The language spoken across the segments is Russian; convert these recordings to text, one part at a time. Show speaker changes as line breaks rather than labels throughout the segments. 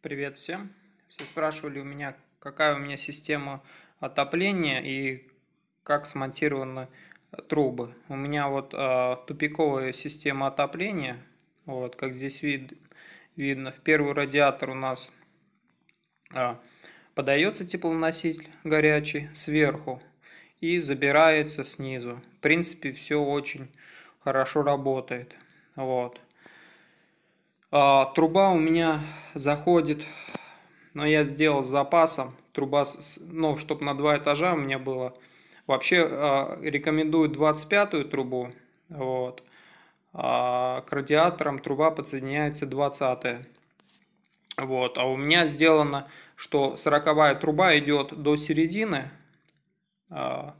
Привет всем. Все спрашивали у меня, какая у меня система отопления и как смонтированы трубы. У меня вот э, тупиковая система отопления. Вот, как здесь вид, видно, в первый радиатор у нас э, подается теплоноситель горячий сверху и забирается снизу. В принципе, все очень хорошо работает. Вот. А, труба у меня заходит, но я сделал с запасом. Труба, ну, чтобы на два этажа у меня было. Вообще а, рекомендую 25-ю трубу. Вот. А к радиаторам труба подсоединяется 20-я. Вот. А у меня сделано, что 40-я труба идет до середины. А,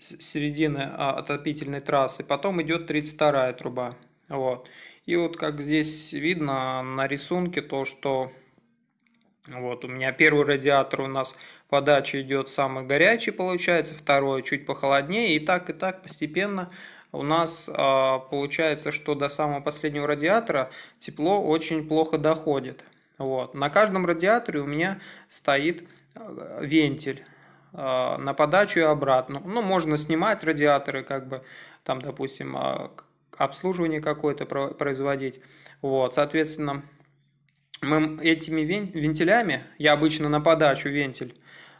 середины а, отопительной трассы. Потом идет 32-я труба. Вот. И вот как здесь видно на рисунке, то что вот у меня первый радиатор у нас подача идет самый горячий получается, второй чуть похолоднее. И так и так постепенно у нас э, получается, что до самого последнего радиатора тепло очень плохо доходит. Вот. На каждом радиаторе у меня стоит э, вентиль э, на подачу и обратно. Ну, можно снимать радиаторы, как бы, там, допустим, а, обслуживание какое-то производить. Вот, соответственно, мы этими вентилями, я обычно на подачу вентиль,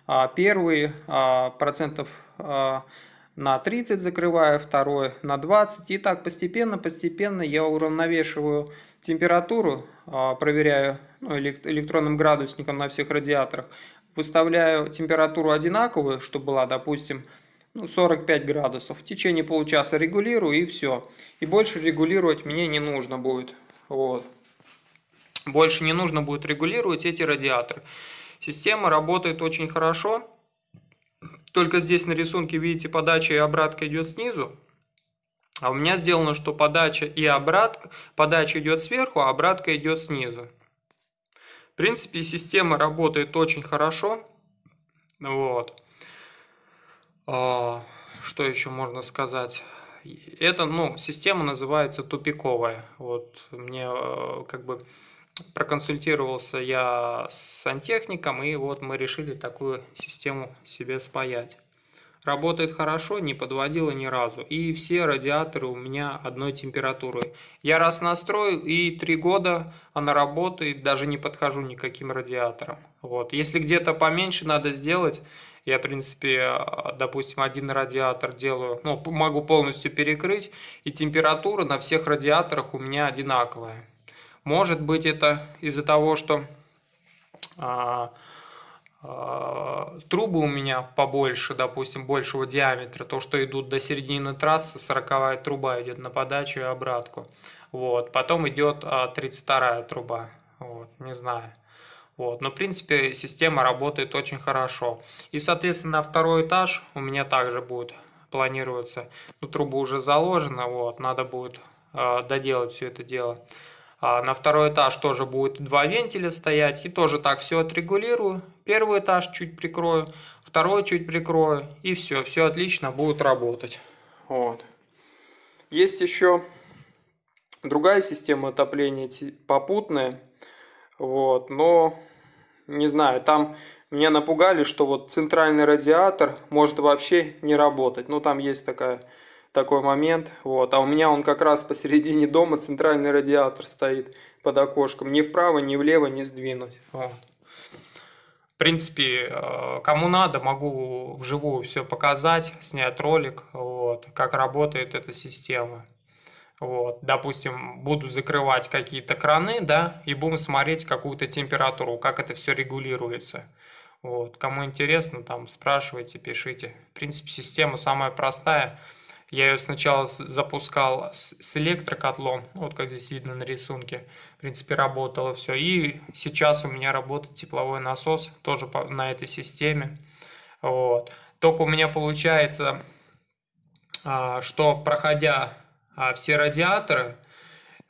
а, первый а, процентов а, на 30 закрываю, второй на 20. И так постепенно, постепенно я уравновешиваю температуру, проверяю ну, электронным градусником на всех радиаторах, выставляю температуру одинаковую, чтобы была, допустим, ну, 45 градусов. В течение получаса регулирую и все. И больше регулировать мне не нужно будет. Вот. Больше не нужно будет регулировать эти радиаторы. Система работает очень хорошо. Только здесь на рисунке, видите, подача и обратка идет снизу. А у меня сделано, что подача и обратка, подача идет сверху, а обратка идет снизу. В принципе, система работает очень хорошо. Вот. А, что еще можно сказать? Это, ну, система называется тупиковая. Вот мне э, как бы проконсультировался я с сантехником, и вот мы решили такую систему себе спаять. Работает хорошо, не подводила ни разу. И все радиаторы у меня одной температуры. Я раз настроил, и три года она работает, даже не подхожу никаким радиатором. Вот. Если где-то поменьше надо сделать, я, в принципе, э, допустим, один радиатор делаю, ну, могу полностью перекрыть, и температура на всех радиаторах у меня одинаковая. Может быть, это из-за того, что а, а, трубы у меня побольше, допустим, большего диаметра, то, что идут до середины трассы, сороковая труба идет на подачу и обратку. Вот. Потом идет 32 а, труба. Вот, не знаю. Вот. Но, в принципе, система работает очень хорошо. И, соответственно, второй этаж у меня также будет планироваться. Ну, труба уже заложена, вот, надо будет э, доделать все это дело. А на второй этаж тоже будет два вентиля стоять. И тоже так все отрегулирую. Первый этаж чуть прикрою, второй чуть прикрою. И все, все отлично будет работать. Вот. Есть еще другая система отопления попутная. Вот, но не знаю, там меня напугали, что вот центральный радиатор может вообще не работать. Ну, там есть такая, такой момент. Вот. А у меня он как раз посередине дома, центральный радиатор стоит под окошком. Ни вправо, ни влево не сдвинуть. Вот. В принципе, э, кому надо, могу вживую все показать, снять ролик, вот, как работает эта система. Вот, допустим, буду закрывать какие-то краны, да, и будем смотреть какую-то температуру, как это все регулируется. Вот, кому интересно, там спрашивайте, пишите. В принципе, система самая простая. Я ее сначала запускал с электрокотлом, ну, вот как здесь видно на рисунке. В принципе, работало все. И сейчас у меня работает тепловой насос, тоже на этой системе. Вот. Только у меня получается, а, что проходя а все радиаторы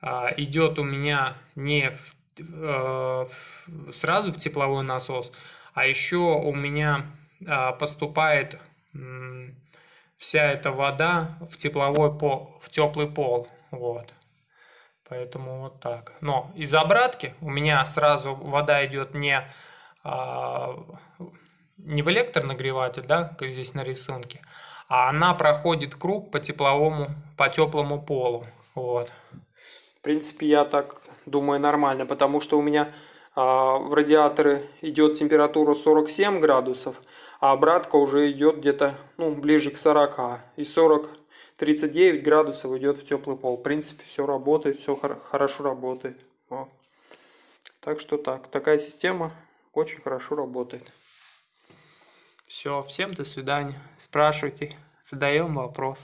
а, идет у меня не в, э, сразу в тепловой насос, а еще у меня а, поступает м, вся эта вода в тепловой пол, в теплый пол, вот. Поэтому вот так. Но из обратки у меня сразу вода идет не, а, не в электронагреватель, да, как здесь на рисунке, а она проходит круг по тепловому, по теплому полу. Вот. В принципе, я так думаю нормально, потому что у меня а, в радиаторы идет температура 47 градусов, а обратка уже идет где-то ну, ближе к 40. И 40 39 градусов идет в теплый пол. В принципе, все работает, все хорошо работает. Вот. Так что так, такая система очень хорошо работает. Все, всем до свидания. Спрашивайте, задаем вопрос.